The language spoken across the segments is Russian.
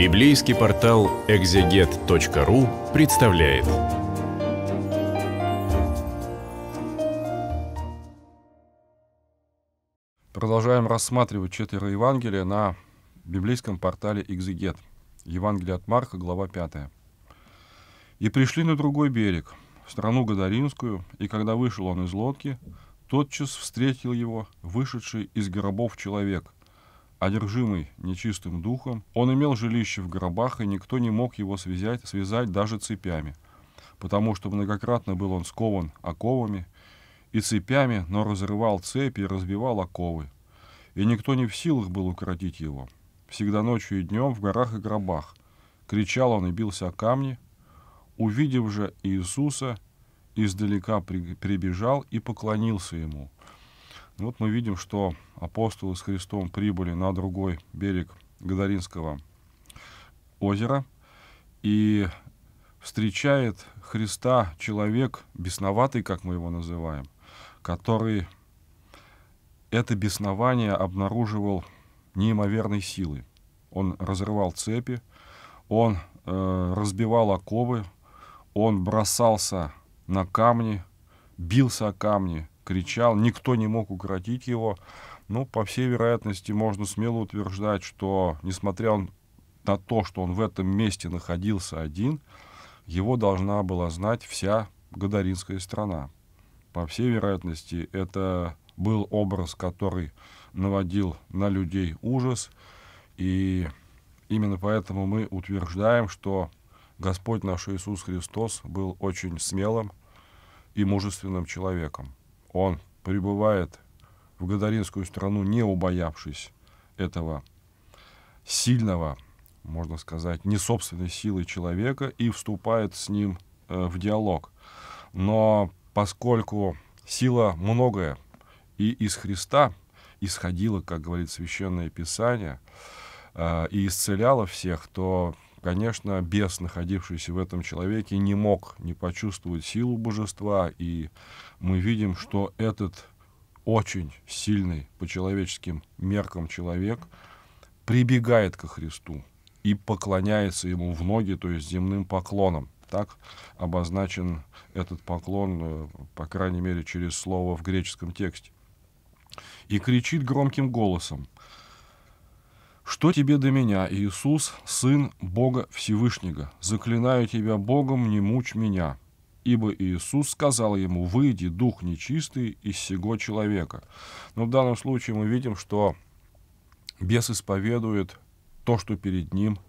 Библейский портал экзегет.ру представляет. Продолжаем рассматривать четверо Евангелия на библейском портале «Экзегет». Евангелие от Марка, глава 5. «И пришли на другой берег, в страну Гадаринскую, и когда вышел он из лодки, тотчас встретил его вышедший из гробов человек – одержимый нечистым духом, он имел жилище в гробах, и никто не мог его связать, связать даже цепями, потому что многократно был он скован оковами и цепями, но разрывал цепи и разбивал оковы, и никто не в силах был укротить его. Всегда ночью и днем в горах и гробах кричал он и бился о камни, увидев же Иисуса, издалека прибежал и поклонился ему. Вот мы видим, что апостолы с Христом прибыли на другой берег Гадаринского озера, и встречает Христа человек, бесноватый, как мы его называем, который это беснование обнаруживал неимоверной силой. Он разрывал цепи, он э, разбивал оковы, он бросался на камни, бился о камни, кричал, никто не мог укротить его. Ну, по всей вероятности, можно смело утверждать, что, несмотря на то, что он в этом месте находился один, его должна была знать вся гадаринская страна. По всей вероятности, это был образ, который наводил на людей ужас. И именно поэтому мы утверждаем, что Господь наш Иисус Христос был очень смелым и мужественным человеком он прибывает в Гадаринскую страну, не убоявшись этого сильного, можно сказать, не собственной силы человека и вступает с ним э, в диалог. Но поскольку сила многое и из Христа исходила, как говорит Священное Писание, э, и исцеляла всех, то конечно, бес, находившийся в этом человеке, не мог не почувствовать силу божества, и мы видим, что этот очень сильный по человеческим меркам человек прибегает ко Христу и поклоняется ему в ноги, то есть земным поклоном. Так обозначен этот поклон, э, по крайней мере, через слово в греческом тексте. И кричит громким голосом – «Что тебе до меня, Иисус, Сын Бога Всевышнего? Заклинаю тебя Богом, не мучь меня». Ибо Иисус сказал ему, «Выйди, дух нечистый, из сего человека». Но в данном случае мы видим, что бес исповедует то, что перед ним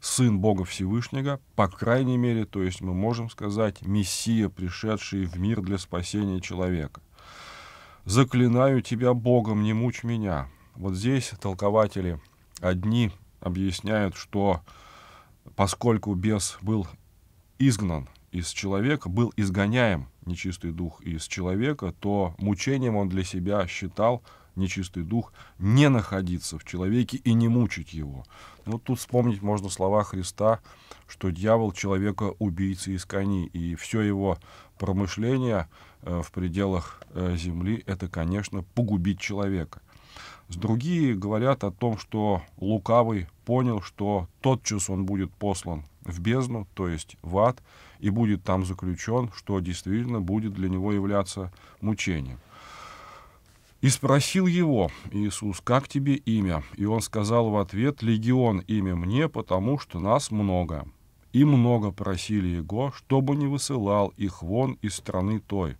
Сын Бога Всевышнего, по крайней мере, то есть мы можем сказать, Мессия, пришедший в мир для спасения человека. «Заклинаю тебя Богом, не мучь меня». Вот здесь толкователи – Одни объясняют, что поскольку бес был изгнан из человека, был изгоняем нечистый дух из человека, то мучением он для себя считал нечистый дух не находиться в человеке и не мучить его. Ну, вот тут вспомнить можно слова Христа, что дьявол человека убийца из коней, и все его промышление э, в пределах э, земли — это, конечно, погубить человека. С Другие говорят о том, что лукавый понял, что тотчас он будет послан в бездну, то есть в ад, и будет там заключен, что действительно будет для него являться мучением. И спросил его Иисус, как тебе имя? И он сказал в ответ, легион имя мне, потому что нас много. И много просили его, чтобы не высылал их вон из страны той.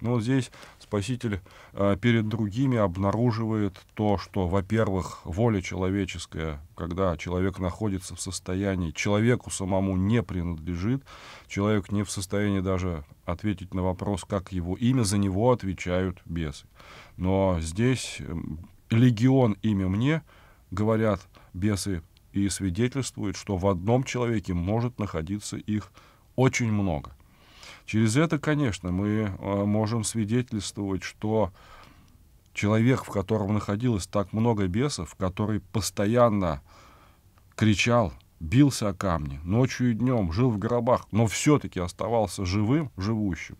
Но ну, вот здесь Спаситель э, перед другими обнаруживает то, что, во-первых, воля человеческая, когда человек находится в состоянии, человеку самому не принадлежит, человек не в состоянии даже ответить на вопрос, как его имя, за него отвечают бесы. Но здесь эм, легион имя мне, говорят бесы, и свидетельствует, что в одном человеке может находиться их очень много. Через это, конечно, мы э, можем свидетельствовать, что человек, в котором находилось так много бесов, который постоянно кричал, бился о камни, ночью и днем, жил в гробах, но все-таки оставался живым, живущим,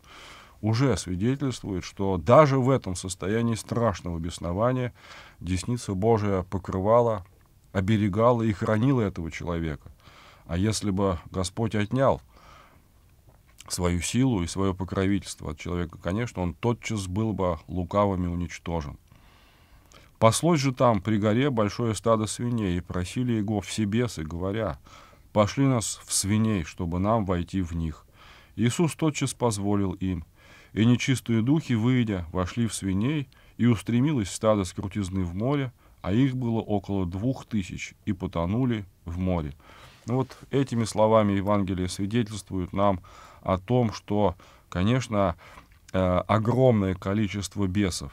уже свидетельствует, что даже в этом состоянии страшного беснования десница Божия покрывала, оберегала и хранила этого человека. А если бы Господь отнял – свою силу и свое покровительство от человека, конечно, он тотчас был бы лукавыми уничтожен. Паслось же там при горе большое стадо свиней, и просили его все бесы, говоря, «Пошли нас в свиней, чтобы нам войти в них». Иисус тотчас позволил им, и нечистые духи, выйдя, вошли в свиней, и устремилось стадо с в море, а их было около двух тысяч, и потонули в море. Ну вот этими словами Евангелие свидетельствует нам о том, что, конечно, э, огромное количество бесов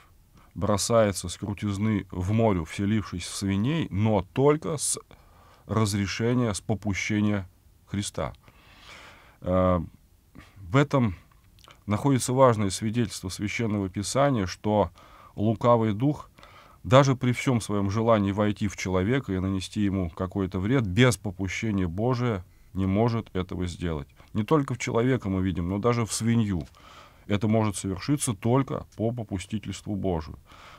бросается с крутизны в море вселившись в свиней, но только с разрешения, с попущения Христа. Э, в этом находится важное свидетельство Священного Писания, что лукавый дух, даже при всем своем желании войти в человека и нанести ему какой-то вред, без попущения Божия не может этого сделать. Не только в человека мы видим, но даже в свинью. Это может совершиться только по попустительству Божию.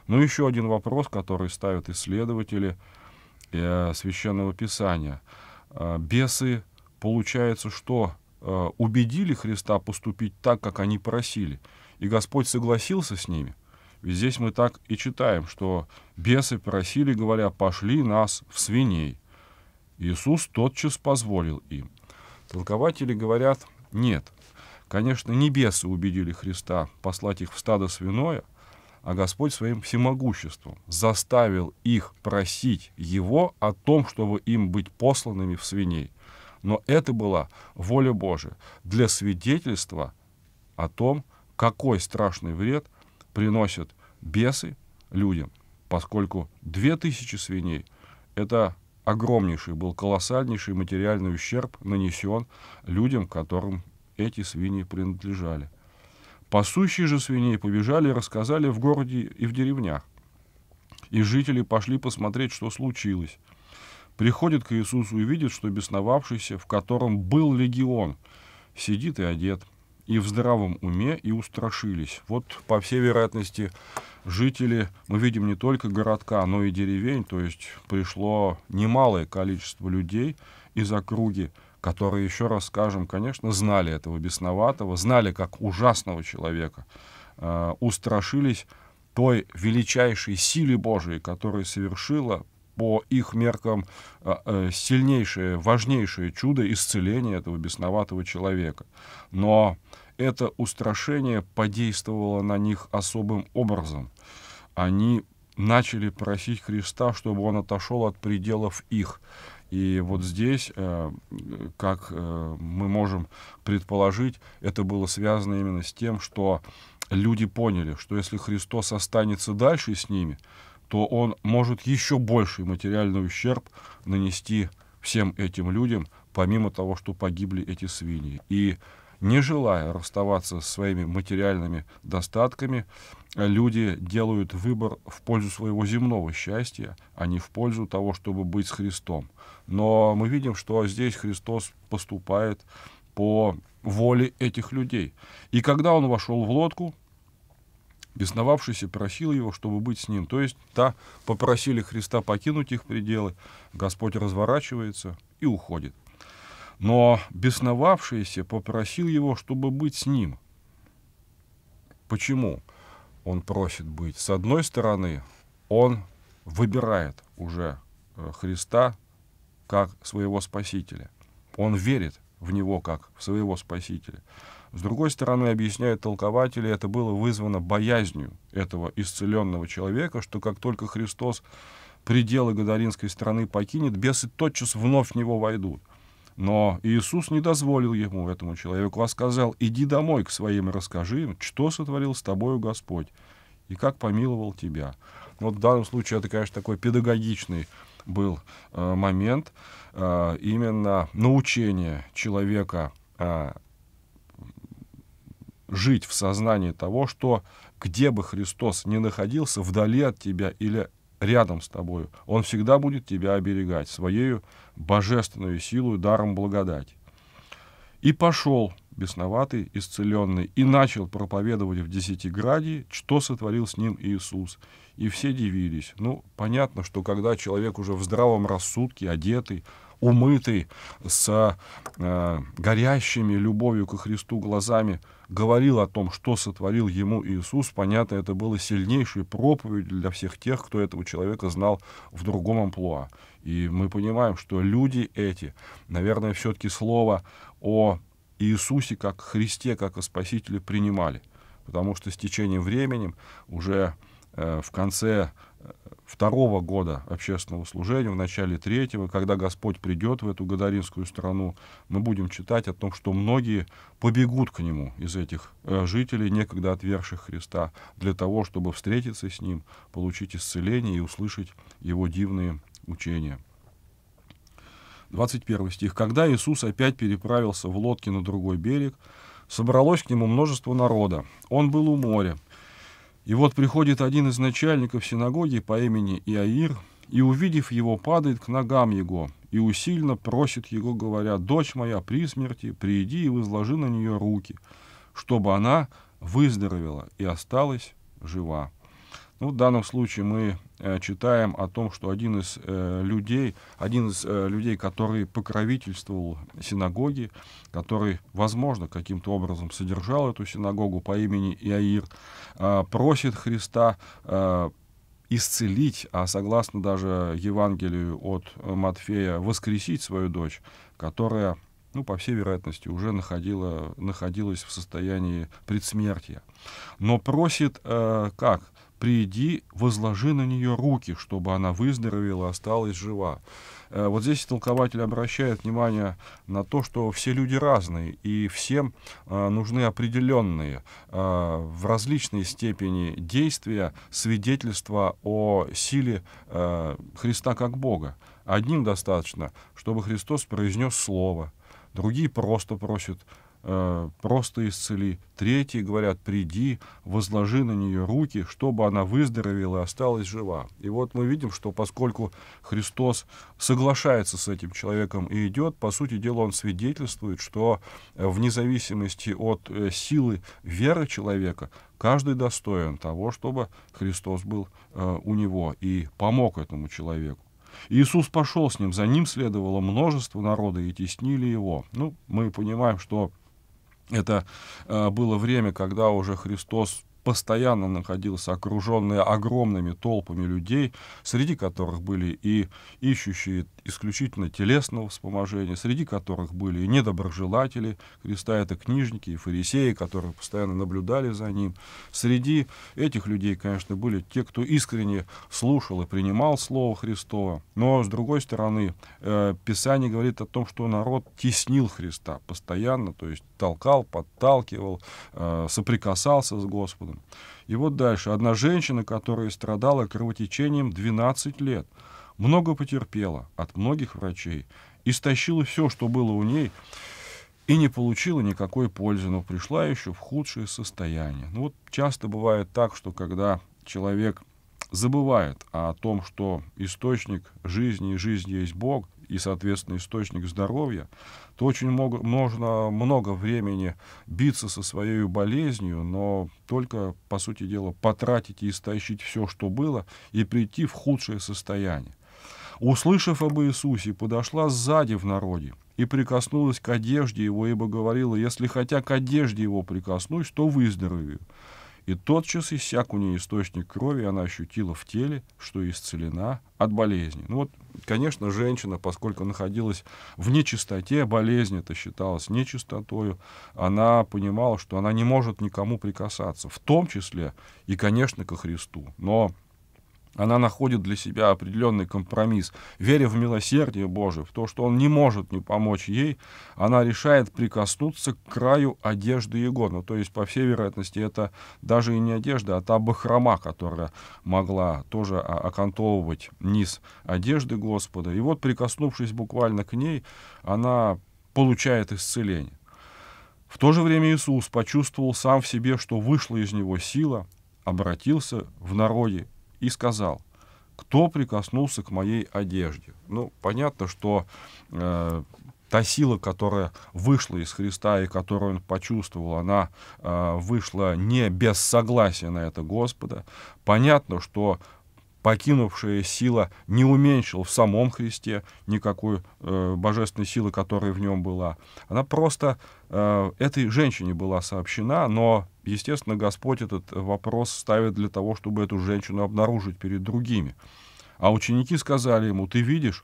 Ну, еще один вопрос, который ставят исследователи э, Священного Писания. Э, бесы, получается, что э, убедили Христа поступить так, как они просили, и Господь согласился с ними. Ведь здесь мы так и читаем, что бесы просили, говоря, «пошли нас в свиней». Иисус тотчас позволил им. Толкователи говорят, нет. Конечно, небесы убедили Христа послать их в стадо свиное, а Господь своим всемогуществом заставил их просить Его о том, чтобы им быть посланными в свиней. Но это была воля Божия для свидетельства о том, какой страшный вред приносят бесы людям, поскольку две тысячи свиней — это огромнейший был, колоссальнейший материальный ущерб нанесен людям, которым эти свиньи принадлежали. Пасущие же свиней побежали и рассказали в городе и в деревнях. И жители пошли посмотреть, что случилось. Приходит к Иисусу и видит, что бесновавшийся, в котором был легион, сидит и одет, и в здравом уме, и устрашились. Вот, по всей вероятности, жители, мы видим не только городка, но и деревень, то есть пришло немалое количество людей из округи, которые, еще раз скажем, конечно, знали этого бесноватого, знали как ужасного человека, э, устрашились той величайшей силе Божией, которая совершила по их меркам э, э, сильнейшее, важнейшее чудо исцеления этого бесноватого человека. Но это устрашение подействовало на них особым образом. Они начали просить Христа, чтобы он отошел от пределов их. И вот здесь, э, как э, мы можем предположить, это было связано именно с тем, что люди поняли, что если Христос останется дальше с ними, то он может еще больший материальный ущерб нанести всем этим людям, помимо того, что погибли эти свиньи. И не желая расставаться со своими материальными достатками, люди делают выбор в пользу своего земного счастья, а не в пользу того, чтобы быть с Христом. Но мы видим, что здесь Христос поступает по воле этих людей. И когда он вошел в лодку, бесновавшийся просил его, чтобы быть с ним. То есть, да, попросили Христа покинуть их пределы, Господь разворачивается и уходит но бесновавшийся попросил его, чтобы быть с ним. Почему он просит быть? С одной стороны, он выбирает уже э, Христа как своего Спасителя. Он верит в него как в своего Спасителя. С другой стороны, объясняют толкователи, это было вызвано боязнью этого исцеленного человека, что как только Христос пределы Гадаринской страны покинет, бесы тотчас вновь в него войдут – но Иисус не дозволил ему, этому человеку, а сказал, иди домой к своим и расскажи им, что сотворил с тобою Господь и как помиловал тебя. Вот в данном случае это, конечно, такой педагогичный был э, момент, э, именно научение человека э, жить в сознании того, что где бы Христос ни находился, вдали от тебя или рядом с тобою. Он всегда будет тебя оберегать своею божественную силу и даром благодати. И пошел бесноватый, исцеленный, и начал проповедовать в Десятиграде, что сотворил с ним Иисус. И все дивились. Ну, понятно, что когда человек уже в здравом рассудке, одетый, умытый, с э, горящими любовью ко Христу глазами, говорил о том, что сотворил ему Иисус, понятно, это было сильнейшей проповедью для всех тех, кто этого человека знал в другом амплуа. И мы понимаем, что люди эти, наверное, все-таки слово о Иисусе как Христе, как о Спасителе принимали. Потому что с течением времени уже э, в конце второго года общественного служения, в начале третьего, когда Господь придет в эту гадаринскую страну, мы будем читать о том, что многие побегут к Нему из этих э, жителей, некогда отвергших Христа, для того, чтобы встретиться с Ним, получить исцеление и услышать Его дивные учения. 21 стих. «Когда Иисус опять переправился в лодке на другой берег, собралось к нему множество народа. Он был у моря, и вот приходит один из начальников синагоги по имени Иаир, и, увидев его, падает к ногам его, и усильно просит его, говоря, «Дочь моя при смерти, приди и возложи на нее руки, чтобы она выздоровела и осталась жива». Ну, в данном случае мы Э, читаем о том, что один из э, людей, один из э, людей, который покровительствовал синагоге, который, возможно, каким-то образом содержал эту синагогу по имени Иаир, просит Христа исцелить, а согласно даже Евангелию от Матфея, воскресить свою дочь, которая, ну, по всей вероятности, уже находила, находилась в состоянии предсмертия. Но просит э, как? приди, возложи на нее руки, чтобы она выздоровела, осталась жива. Э, вот здесь толкователь обращает внимание на то, что все люди разные, и всем э, нужны определенные э, в различной степени действия свидетельства о силе Христа как Бога. Одним достаточно, чтобы Христос произнес слово, другие просто просят Э, просто исцели. Третьи говорят, приди, возложи на нее руки, чтобы она выздоровела и осталась жива. И вот мы видим, что поскольку Христос соглашается с этим человеком и идет, по сути дела он свидетельствует, что вне зависимости от э, силы веры человека, каждый достоин того, чтобы Христос был э, у него и помог этому человеку. Иисус пошел с ним, за ним следовало множество народа и теснили его. Ну, мы понимаем, что это э, было время, когда уже Христос постоянно находился окруженный огромными толпами людей, среди которых были и ищущие исключительно телесного вспоможения, среди которых были и недоброжелатели Христа, это книжники и фарисеи, которые постоянно наблюдали за ним. Среди этих людей, конечно, были те, кто искренне слушал и принимал Слово Христово. но, с другой стороны, э, Писание говорит о том, что народ теснил Христа постоянно, то есть толкал, подталкивал, э, соприкасался с Господом. И вот дальше. Одна женщина, которая страдала кровотечением 12 лет — много потерпела от многих врачей, истощила все, что было у ней, и не получила никакой пользы, но пришла еще в худшее состояние. Ну вот часто бывает так, что когда человек забывает о том, что источник жизни и жизни есть Бог, и, соответственно, источник здоровья, то очень много, можно много времени биться со своей болезнью, но только, по сути дела, потратить и истощить все, что было, и прийти в худшее состояние. Услышав об Иисусе, подошла сзади в народе и прикоснулась к одежде его, ибо говорила, если хотя к одежде его прикоснусь, то выздоровею. И тотчас иссяк у нее источник крови, она ощутила в теле, что исцелена от болезни. Ну вот, конечно, женщина, поскольку находилась в нечистоте, болезнь это считалась нечистотою, она понимала, что она не может никому прикасаться, в том числе и, конечно, ко Христу. Но она находит для себя определенный компромисс. Веря в милосердие Божие, в то, что Он не может не помочь ей, она решает прикоснуться к краю одежды Его. Ну, то есть, по всей вероятности, это даже и не одежда, а та бахрома, которая могла тоже окантовывать низ одежды Господа. И вот, прикоснувшись буквально к ней, она получает исцеление. В то же время Иисус почувствовал сам в себе, что вышла из него сила, обратился в народе и сказал, кто прикоснулся к моей одежде. Ну, понятно, что э, та сила, которая вышла из Христа и которую он почувствовал, она э, вышла не без согласия на это Господа. Понятно, что покинувшая сила не уменьшил в самом Христе никакой э, божественной силы, которая в нем была. Она просто э, этой женщине была сообщена, но, естественно, Господь этот вопрос ставит для того, чтобы эту женщину обнаружить перед другими. А ученики сказали ему, ты видишь,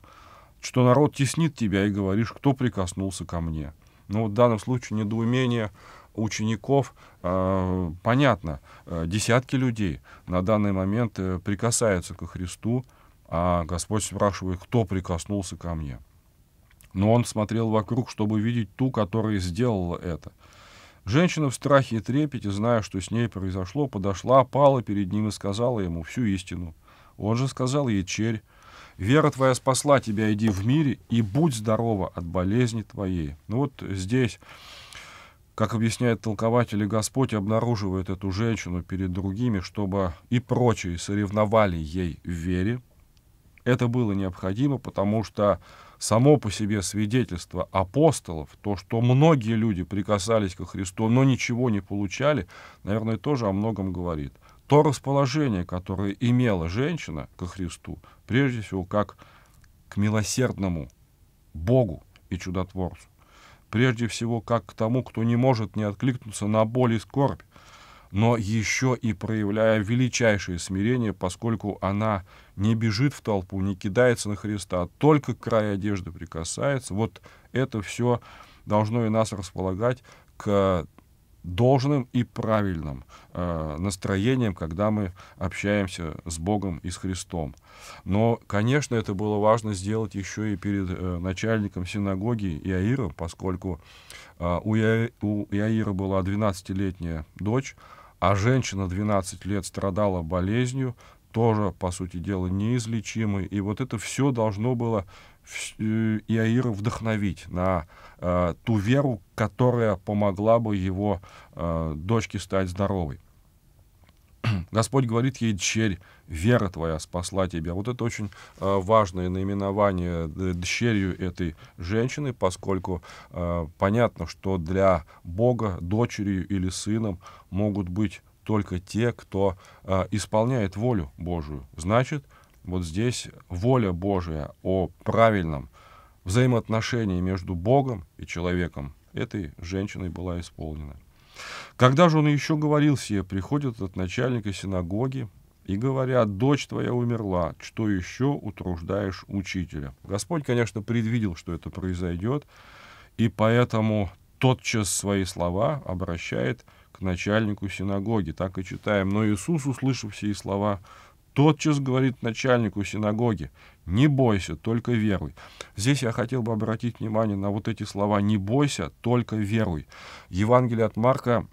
что народ теснит тебя и говоришь, кто прикоснулся ко мне. Ну, в данном случае недоумение учеников, э, понятно, э, десятки людей на данный момент э, прикасаются ко Христу, а Господь спрашивает, кто прикоснулся ко мне. Но он смотрел вокруг, чтобы видеть ту, которая сделала это. Женщина в страхе и трепете, зная, что с ней произошло, подошла, пала перед ним и сказала ему всю истину. Он же сказал ей, черь, вера твоя спасла тебя, иди в мире и будь здорова от болезни твоей. Ну вот здесь как объясняет толкователь, Господь обнаруживает эту женщину перед другими, чтобы и прочие соревновали ей в вере. Это было необходимо, потому что само по себе свидетельство апостолов, то, что многие люди прикасались ко Христу, но ничего не получали, наверное, тоже о многом говорит. То расположение, которое имела женщина ко Христу, прежде всего как к милосердному Богу и чудотворцу прежде всего как к тому, кто не может не откликнуться на боль и скорбь, но еще и проявляя величайшее смирение, поскольку она не бежит в толпу, не кидается на Христа, а только край одежды прикасается. Вот это все должно и нас располагать к должным и правильным э, настроением, когда мы общаемся с Богом и с Христом. Но, конечно, это было важно сделать еще и перед э, начальником синагоги Иаиром, поскольку э, у, Я, у Иаира была 12-летняя дочь, а женщина 12 лет страдала болезнью, тоже, по сути дела, неизлечимой. И вот это все должно было Э, Иаира вдохновить на э, ту веру, которая помогла бы его э, дочке стать здоровой. Господь говорит ей, дщерь, вера твоя спасла тебя. Вот это очень э, важное наименование э, дщерью этой женщины, поскольку э, понятно, что для Бога дочерью или сыном могут быть только те, кто э, исполняет волю Божию. Значит, вот здесь воля Божия о правильном взаимоотношении между Богом и человеком этой женщиной была исполнена. Когда же он еще говорил сие, приходит от начальника синагоги и говорят, дочь твоя умерла, что еще утруждаешь учителя? Господь, конечно, предвидел, что это произойдет, и поэтому тотчас свои слова обращает к начальнику синагоги. Так и читаем. Но Иисус, услышав все слова, Тотчас говорит начальнику синагоги, не бойся, только веруй. Здесь я хотел бы обратить внимание на вот эти слова «не бойся, только веруй». Евангелие от Марка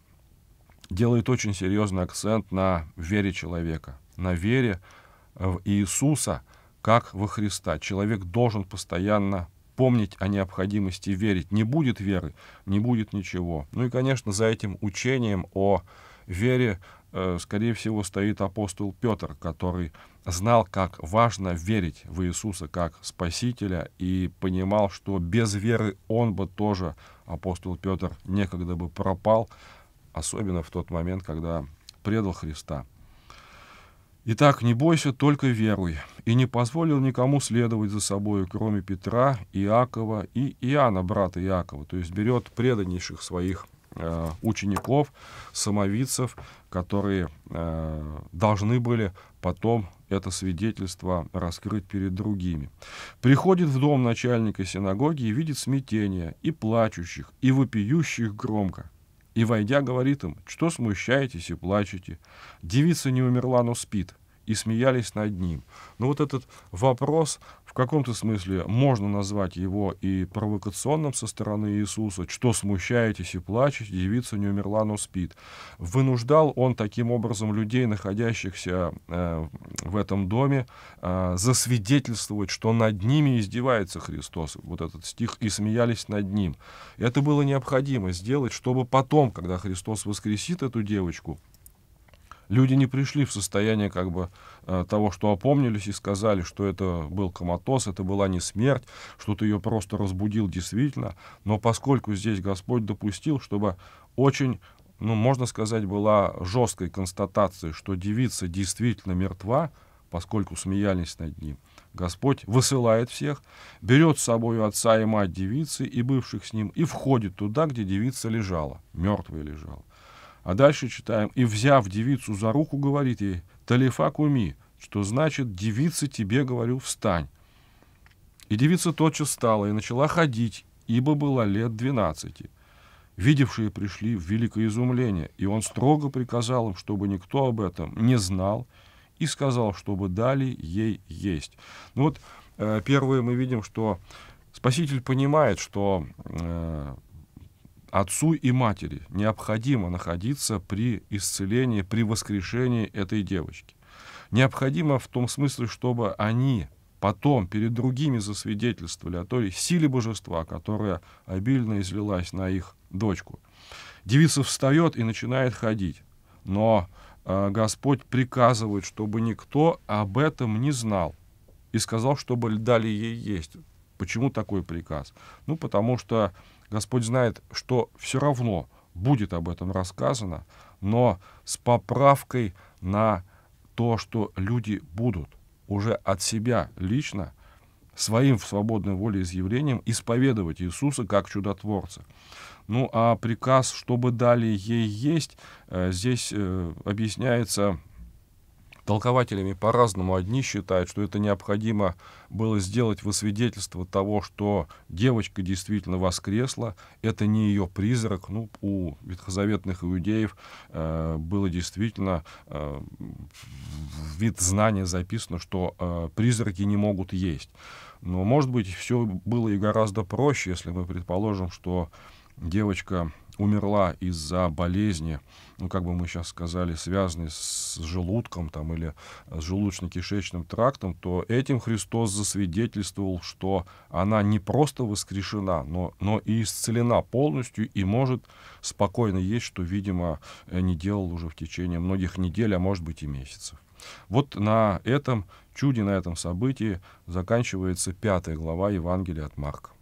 делает очень серьезный акцент на вере человека, на вере в Иисуса, как во Христа. Человек должен постоянно помнить о необходимости верить. Не будет веры, не будет ничего. Ну и, конечно, за этим учением о вере Э, скорее всего, стоит апостол Петр, который знал, как важно верить в Иисуса как Спасителя и понимал, что без веры он бы тоже, апостол Петр, некогда бы пропал, особенно в тот момент, когда предал Христа. Итак, не бойся, только веруй, и не позволил никому следовать за собою, кроме Петра, Иакова и Иоанна, брата Иакова, то есть берет преданнейших своих Э, учеников, самовидцев, которые э, должны были потом это свидетельство раскрыть перед другими. Приходит в дом начальника синагоги и видит смятение, и плачущих, и вопиющих громко. И, войдя, говорит им, что смущаетесь и плачете. Девица не умерла, но спит. И смеялись над ним. Но ну, вот этот вопрос в каком-то смысле можно назвать его и провокационным со стороны Иисуса, что смущаетесь и плачете, девица не умерла, но спит. Вынуждал он таким образом людей, находящихся э, в этом доме, э, засвидетельствовать, что над ними издевается Христос, вот этот стих, и смеялись над ним. Это было необходимо сделать, чтобы потом, когда Христос воскресит эту девочку, люди не пришли в состояние как бы э, того, что опомнились и сказали, что это был коматоз, это была не смерть, что ты ее просто разбудил действительно. Но поскольку здесь Господь допустил, чтобы очень ну, можно сказать, была жесткой констатацией, что девица действительно мертва, поскольку смеялись над ним. Господь высылает всех, берет с собой отца и мать девицы и бывших с ним и входит туда, где девица лежала, мертвая лежала. А дальше читаем. «И, взяв девицу за руку, говорит ей, «Талифа куми», что значит «девица тебе, говорю, встань». И девица тотчас стала и начала ходить, ибо была лет двенадцати. Видевшие пришли в великое изумление, и он строго приказал им, чтобы никто об этом не знал, и сказал, чтобы дали ей есть. Ну вот, э, первое мы видим, что Спаситель понимает, что э, отцу и матери необходимо находиться при исцелении, при воскрешении этой девочки. Необходимо в том смысле, чтобы они потом перед другими засвидетельствовали о той силе божества, которая обильно излилась на их дочку. Девица встает и начинает ходить, но э, Господь приказывает, чтобы никто об этом не знал и сказал, чтобы дали ей есть. Почему такой приказ? Ну, потому что Господь знает, что все равно будет об этом рассказано, но с поправкой на то, что люди будут уже от себя лично своим в свободной воле изъявлением исповедовать Иисуса как чудотворца. Ну а приказ, чтобы дали ей есть, э, здесь э, объясняется толкователями по-разному. Одни считают, что это необходимо было сделать во свидетельство того, что девочка действительно воскресла, это не ее призрак. Ну, у ветхозаветных иудеев э, было действительно э, вид знания записано, что э, призраки не могут есть. Но, может быть, все было и гораздо проще, если мы предположим, что девочка умерла из-за болезни, ну, как бы мы сейчас сказали, связанной с желудком там, или с желудочно-кишечным трактом, то этим Христос засвидетельствовал, что она не просто воскрешена, но, но и исцелена полностью и может спокойно есть, что, видимо, э, не делал уже в течение многих недель, а может быть и месяцев. Вот на этом чуде, на этом событии заканчивается пятая глава Евангелия от Марка.